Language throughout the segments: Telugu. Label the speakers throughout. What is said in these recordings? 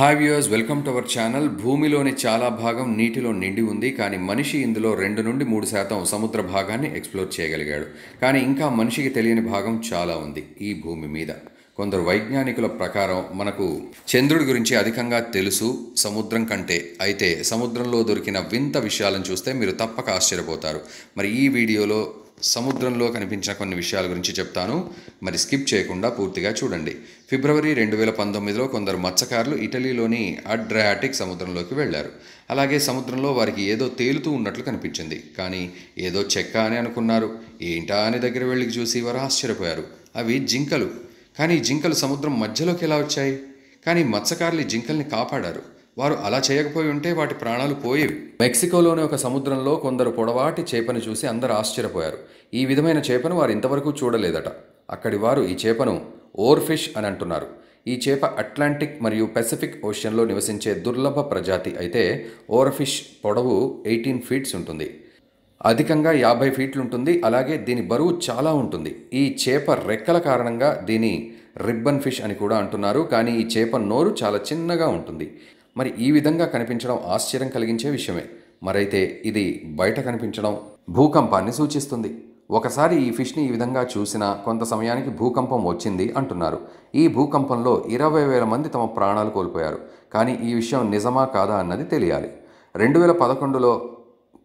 Speaker 1: hi viewers welcome to our channel భూమిలోని చాలా భాగం నీటిలో నిండి ఉంది కానీ మనిషి ఇందులో రెండు నుండి మూడు శాతం సముద్ర భాగాన్ని ఎక్స్ప్లోర్ చేయగలిగాడు కానీ ఇంకా మనిషికి తెలియని భాగం చాలా ఉంది ఈ భూమి మీద కొందరు వైజ్ఞానికుల ప్రకారం మనకు చంద్రుడి గురించి అధికంగా తెలుసు సముద్రం కంటే అయితే సముద్రంలో దొరికిన వింత విషయాలను చూస్తే మీరు తప్పక ఆశ్చర్యపోతారు మరి ఈ వీడియోలో సముద్రంలో కనిపించిన కొన్ని విషయాల గురించి చెప్తాను మరి స్కిప్ చేయకుండా పూర్తిగా చూడండి ఫిబ్రవరి రెండు వేల పంతొమ్మిదిలో కొందరు మత్స్యకారులు ఇటలీలోని అడ్రయాటిక్ సముద్రంలోకి వెళ్లారు అలాగే సముద్రంలో వారికి ఏదో తేలుతూ ఉన్నట్లు కనిపించింది కానీ ఏదో చెక్క అని అనుకున్నారు ఏంటా అని దగ్గర వెళ్ళి చూసి వారు ఆశ్చర్యపోయారు అవి జింకలు కానీ జింకలు సముద్రం మధ్యలోకి ఎలా వచ్చాయి కానీ మత్స్యకారులు జింకల్ని కాపాడారు వారు అలా చేయకపోయి ఉంటే వాటి ప్రాణాలు పోయేవి మెక్సికోలోని ఒక సముద్రంలో కొందరు పొడవాటి చేపను చూసి అందరు ఆశ్చర్యపోయారు ఈ విధమైన చేపను వారు ఇంతవరకు చూడలేదట అక్కడి వారు ఈ చేపను ఓర్ఫిష్ అని అంటున్నారు ఈ చేప అట్లాంటిక్ మరియు పెసిఫిక్ ఓషన్లో నివసించే దుర్లభ ప్రజాతి అయితే ఓర్ఫిష్ పొడవు ఎయిటీన్ ఫీట్స్ ఉంటుంది అధికంగా యాభై ఫీట్లు ఉంటుంది అలాగే దీని బరువు చాలా ఉంటుంది ఈ చేప రెక్కల కారణంగా దీని రిబ్బన్ ఫిష్ అని కూడా అంటున్నారు కానీ ఈ చేప నోరు చాలా చిన్నగా ఉంటుంది మరి ఈ విధంగా కనిపించడం ఆశ్చర్యం కలిగించే విషయమే మరైతే ఇది బయట కనిపించడం భూకంపాన్ని సూచిస్తుంది ఒకసారి ఈ ఫిష్ని ఈ విధంగా చూసిన కొంత సమయానికి భూకంపం వచ్చింది అంటున్నారు ఈ భూకంపంలో ఇరవై వేల మంది తమ ప్రాణాలు కోల్పోయారు కానీ ఈ విషయం నిజమా కాదా అన్నది తెలియాలి రెండు వేల పదకొండులో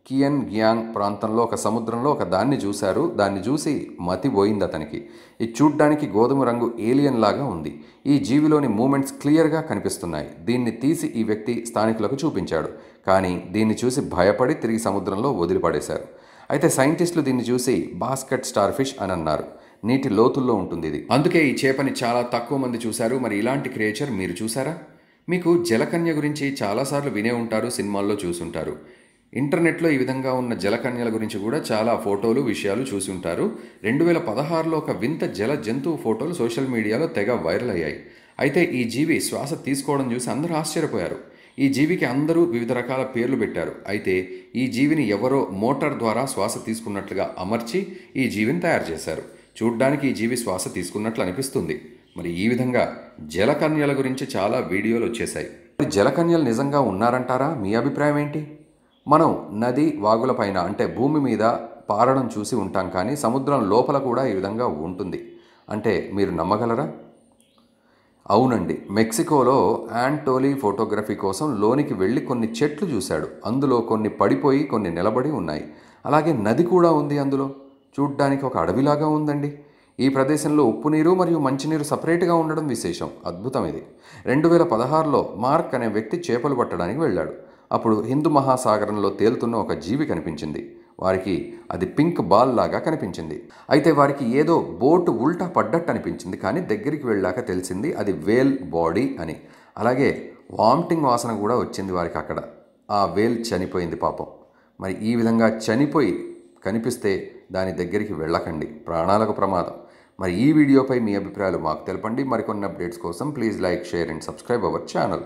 Speaker 1: కియన్ గ్యాంగ్ ప్రాంతంలో ఒక సముద్రంలో ఒక దాన్ని చూశారు దాన్ని చూసి మతి పోయింది అతనికి ఇది చూడ్డానికి గోధుమ రంగు ఏలియన్ లాగా ఉంది ఈ జీవిలోని మూమెంట్స్ క్లియర్గా కనిపిస్తున్నాయి దీన్ని తీసి ఈ వ్యక్తి స్థానికులకు చూపించాడు కానీ దీన్ని చూసి భయపడి తిరిగి సముద్రంలో వదిలిపడేశారు అయితే సైంటిస్టులు దీన్ని చూసి బాస్కెట్ స్టార్ ఫిష్ అని అన్నారు నీటి లోతుల్లో ఉంటుంది ఇది అందుకే ఈ చేపని చాలా తక్కువ మంది చూశారు మరి ఇలాంటి క్రియేచర్ మీరు చూసారా మీకు జలకన్య గురించి చాలాసార్లు వినే ఉంటారు సినిమాల్లో చూసుంటారు ఇంటర్నెట్లో ఈ విధంగా ఉన్న జలకన్యల గురించి కూడా చాలా ఫోటోలు విషయాలు చూసి ఉంటారు రెండు వేల పదహారులో ఒక వింత జల జంతువు ఫోటోలు సోషల్ మీడియాలో తెగ వైరల్ అయ్యాయి అయితే ఈ జీవి శ్వాస తీసుకోవడం చూసి అందరూ ఆశ్చర్యపోయారు ఈ జీవికి అందరూ వివిధ రకాల పేర్లు పెట్టారు అయితే ఈ జీవిని ఎవరో మోటార్ ద్వారా శ్వాస తీసుకున్నట్లుగా అమర్చి ఈ జీవిని తయారు చేశారు చూడ్డానికి ఈ జీవి శ్వాస తీసుకున్నట్లు అనిపిస్తుంది మరి ఈ విధంగా జలకన్యల గురించి చాలా వీడియోలు వచ్చేసాయి జలకన్యలు నిజంగా ఉన్నారంటారా మీ అభిప్రాయం ఏంటి మనం నది వాగులపైన అంటే భూమి మీద పారడం చూసి ఉంటాం కానీ సముద్రం లోపల కూడా ఈ విధంగా ఉంటుంది అంటే మీరు నమ్మగలరా అవునండి మెక్సికోలో యాంటోలీ ఫోటోగ్రఫీ కోసం లోనికి వెళ్ళి కొన్ని చెట్లు చూశాడు అందులో కొన్ని పడిపోయి కొన్ని నిలబడి ఉన్నాయి అలాగే నది కూడా ఉంది అందులో చూడ్డానికి ఒక అడవిలాగా ఉందండి ఈ ప్రదేశంలో ఉప్పు నీరు మరియు మంచినీరు సపరేట్గా ఉండడం విశేషం అద్భుతం ఇది రెండు వేల పదహారులో మార్క్ అనే వ్యక్తి చేపలు పట్టడానికి వెళ్ళాడు అప్పుడు హిందూ మహాసాగరంలో తేలుతున్న ఒక జీవి కనిపించింది వారికి అది పింక్ బాల్ లాగా కనిపించింది అయితే వారికి ఏదో బోటు ఉల్టా పడ్డట్టు అనిపించింది కానీ దగ్గరికి వెళ్ళాక తెలిసింది అది వేల్ బాడీ అని అలాగే వామిటింగ్ వాసన కూడా వచ్చింది వారికి అక్కడ ఆ వేల్ చనిపోయింది పాపం మరి ఈ విధంగా చనిపోయి కనిపిస్తే దాని దగ్గరికి వెళ్ళకండి ప్రాణాలకు ప్రమాదం మరి ఈ వీడియోపై మీ అభిప్రాయాలు మాకు తెలపండి మరికొన్ని అప్డేట్స్ కోసం please like share and subscribe our channel